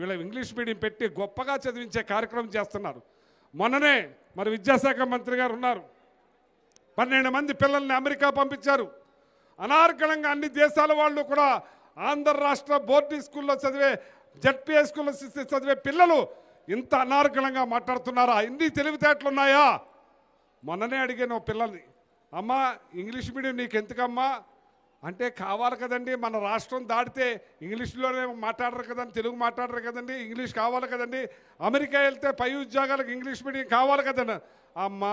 వీళ్ళ English medium పెట్టి గొప్పగా చదివించే కార్యక్రమం చేస్తున్నారు మొన్ననే మరి విద్యాశాఖ మంత్రి గారు ఉన్నారు పన్నెండు మంది పిల్లల్ని అమెరికా పంపించారు అనార్గణంగా అన్ని దేశాల వాళ్ళు కూడా ఆంధ్ర రాష్ట్ర బోర్డింగ్ స్కూల్లో చదివే జడ్పీఏ స్కూల్లో చదివే పిల్లలు ఇంత అనార్గణంగా మాట్లాడుతున్నారా ఇన్ని తెలివితేటలు ఉన్నాయా మొన్ననే అడిగాను పిల్లల్ని అమ్మా ఇంగ్లీష్ మీడియం నీకు ఎందుకమ్మా అంటే కావాలి కదండి మన రాష్ట్రం దాటితే ఇంగ్లీష్లోనే మాట్లాడరు కదండి తెలుగు మాట్లాడరు కదండి ఇంగ్లీష్ కావాలి కదండి అమెరికా వెళ్తే పై ఉద్యోగాలకు ఇంగ్లీష్ మీడియం కావాలి కదండి అమ్మ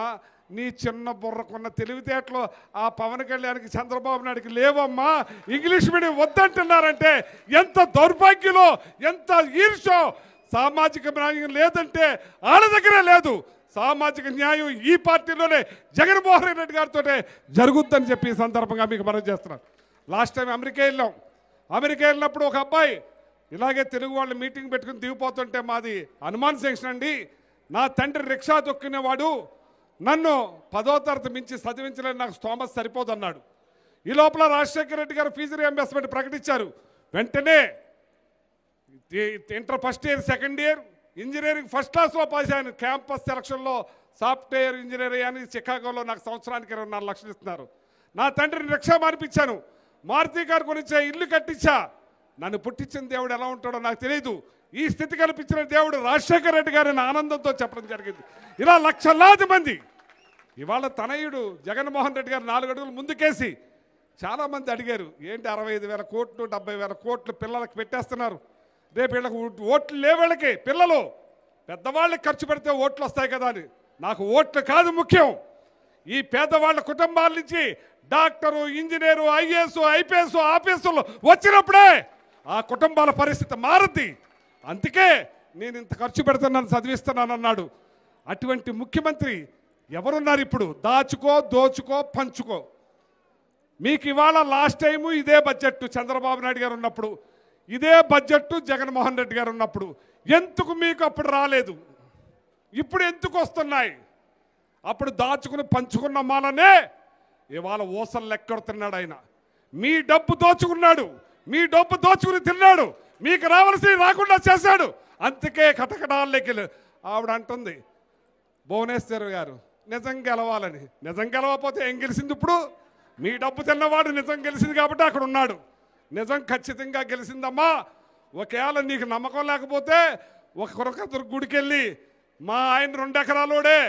నీ చిన్న బుర్రకున్న తెలివితేటలు ఆ పవన్ కళ్యాణ్కి చంద్రబాబు నాయుడికి లేవమ్మా ఇంగ్లీష్ మీడియం వద్దంటున్నారంటే ఎంత దౌర్భాగ్యలో ఎంత ఈర్షో సామాజిక న్యాయం లేదంటే ఆడ దగ్గరే లేదు సామాజిక న్యాయం ఈ పార్టీలోనే జగన్మోహన్ రెడ్డి గారితో జరుగుద్దని చెప్పి ఈ సందర్భంగా మీకు మనం చేస్తున్నాను లాస్ట్ టైం అమెరికా వెళ్ళాం అమెరికా వెళ్ళినప్పుడు ఒక అబ్బాయి ఇలాగే తెలుగు వాళ్ళు మీటింగ్ పెట్టుకుని దిగిపోతుంటే మాది హనుమాన్ సెక్షన్ అండి నా తండ్రి రిక్షా తొక్కినవాడు నన్ను పదో తరగతి మించి చదివించలేని నాకు స్థోమస్ సరిపోదన్నాడు ఈ లోపల రాజశేఖర రెడ్డి గారు ఫీజు రియంబర్స్మెంట్ ప్రకటించారు వెంటనే inter first year second year engineering first క్లాస్లో పాస్ అయ్యాను క్యాంపస్ సెలక్షన్లో సాఫ్ట్వేర్ ఇంజనీర్ అని చికాగోలో నాకు సంవత్సరానికి ఇరవై నాలుగు లక్షలు ఇస్తున్నారు నా తండ్రిని రిక్షా మార్పించాను మారుతి గారి గురించే ఇల్లు కట్టించా నన్ను పుట్టించిన దేవుడు ఎలా ఉంటాడో నాకు తెలియదు ఈ స్థితి కల్పించిన దేవుడు రాజశేఖర రెడ్డి గారిని ఆనందంతో చెప్పడం జరిగింది ఇలా లక్షలాది మంది ఇవాళ తనయుడు జగన్మోహన్ రెడ్డి గారు నాలుగు అడుగులు ముందుకేసి చాలామంది అడిగారు ఏంటి అరవై ఐదు వేల కోట్లు డెబ్బై వేల కోట్లు పిల్లలకు పెట్టేస్తున్నారు రేపు వీళ్ళకు ఓట్లు లేవాళ్ళకి పిల్లలు పెద్దవాళ్ళకి ఖర్చు పెడితే ఓట్లు వస్తాయి కదా అని నాకు ఓట్లు కాదు ముఖ్యం ఈ పేదవాళ్ళ కుటుంబాల నుంచి డాక్టరు ఇంజనీరు ఐఏఎస్ ఐపీఎస్ ఆఫీసులు వచ్చినప్పుడే ఆ కుటుంబాల పరిస్థితి మారుద్ది అందుకే నేను ఇంత ఖర్చు పెడుతున్నాను చదివిస్తున్నానన్నాడు అటువంటి ముఖ్యమంత్రి ఎవరున్నారు ఇప్పుడు దాచుకో దోచుకో పంచుకో మీకు ఇవాళ లాస్ట్ టైము ఇదే బడ్జెట్ చంద్రబాబు నాయుడు గారు ఉన్నప్పుడు ఇదే బడ్జెట్ జగన్మోహన్ రెడ్డి గారు ఉన్నప్పుడు ఎందుకు మీకు అప్పుడు రాలేదు ఇప్పుడు ఎందుకు వస్తున్నాయి అప్పుడు దాచుకుని పంచుకున్న మాలనే ఇవాళ ఊసలు లెక్కడుతున్నాడు ఆయన మీ డబ్బు దోచుకున్నాడు మీ డబ్బు దోచుకుని తిన్నాడు మీకు రావాల్సింది రాకుండా చేశాడు అందుకే కటకటాల్లోకి ఆవిడ అంటుంది భువనేశ్వర్ గారు నిజం గెలవాలని నిజం గెలవకపోతే ఏం గెలిచింది ఇప్పుడు మీ డబ్బు తిన్నవాడు నిజం గెలిచింది కాబట్టి అక్కడ ఉన్నాడు నిజం ఖచ్చితంగా గెలిచిందమ్మా ఒకవేళ నీకు నమ్మకం లేకపోతే ఒక గుడికెళ్ళి మా ఆయన రెండు ఎకరాలోడే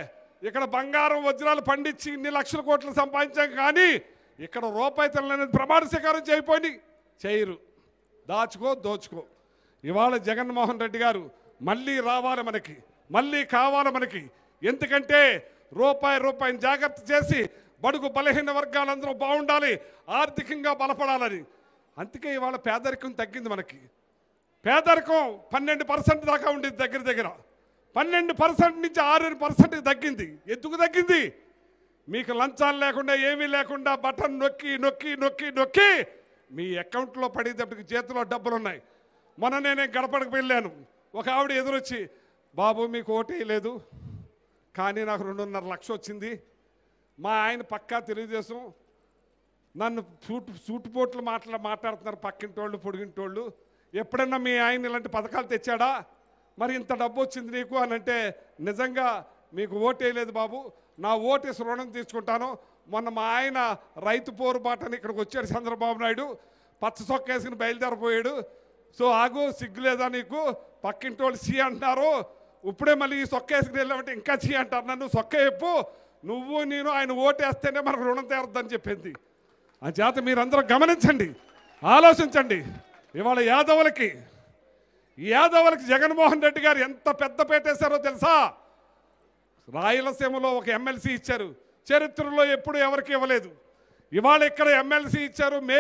ఇక్కడ బంగారం వజ్రాలు పండించి ఇన్ని లక్షల కోట్లు సంపాదించాం కానీ ఇక్కడ రూపాయి తెల్లనేది ప్రమాణ స్వీకారం చేయపోయి చేయరు దాచుకో దోచుకో ఇవాళ జగన్మోహన్ రెడ్డి గారు మళ్ళీ రావాలి మనకి మళ్ళీ కావాలి మనకి ఎందుకంటే రూపాయి రూపాయిని జాగ్రత్త చేసి బడుగు బలహీన వర్గాలందరూ బాగుండాలి ఆర్థికంగా బలపడాలని అందుకే ఇవాళ పేదరికం తగ్గింది మనకి పేదరికం పన్నెండు పర్సెంట్ దాకా ఉండేది దగ్గర దగ్గర పన్నెండు పర్సెంట్ నుంచి ఆరు పర్సెంట్ తగ్గింది ఎందుకు తగ్గింది మీకు లంచాలు లేకుండా ఏమీ లేకుండా బటన్ నొక్కి నొక్కి నొక్కి నొక్కి మీ అకౌంట్లో పడేటప్పటికి చేతిలో డబ్బులు ఉన్నాయి మొన్న నేనే గడపడకు వెళ్ళాను ఒక ఆవిడ ఎదురొచ్చి బాబు మీకు ఓటే లేదు కానీ నాకు రెండున్నర లక్ష వచ్చింది మా ఆయన పక్కా తెలుగుదేశం నన్ను సూట్ సూటుపోట్లు మాట్లా మాట్లాడుతున్నారు పక్కింటోళ్ళు పొడిగింటోళ్ళు ఎప్పుడన్నా మీ ఆయన ఇలాంటి పథకాలు తెచ్చాడా మరి ఇంత డబ్బు వచ్చింది నీకు అని అంటే నిజంగా మీకు ఓటేయలేదు బాబు నా ఓటేసి రుణం తీసుకుంటాను మొన్న మా ఆయన రైతు బాటని ఇక్కడికి వచ్చాడు చంద్రబాబు నాయుడు పచ్చ సొక్కేసుకుని బయలుదేరిపోయాడు సో ఆగు సిగ్గులేదా నీకు పక్కింటి వాళ్ళు సీ అంటున్నారు ఇప్పుడే మళ్ళీ ఈ వేసుకుని వెళ్ళామంటే ఇంకా సీ అంటారు నన్ను సొక్క చెప్పు నువ్వు నేను ఆయన ఓటేస్తేనే మనకు రుణం తీరద్దని చెప్పింది ఆ చేత మీరందరూ గమనించండి ఆలోచించండి ఇవాళ యాదవులకి యాదవులకు జగన్మోహన్ రెడ్డి గారు ఎంత పెద్ద పెట్టేశారో తెలుసా రాయలసీమలో ఒక ఎమ్మెల్సీ ఇచ్చారు చరిత్రలో ఎప్పుడు ఎవరికి ఇవ్వలేదు ఇవాళ ఇక్కడ ఎమ్మెల్సీ ఇచ్చారు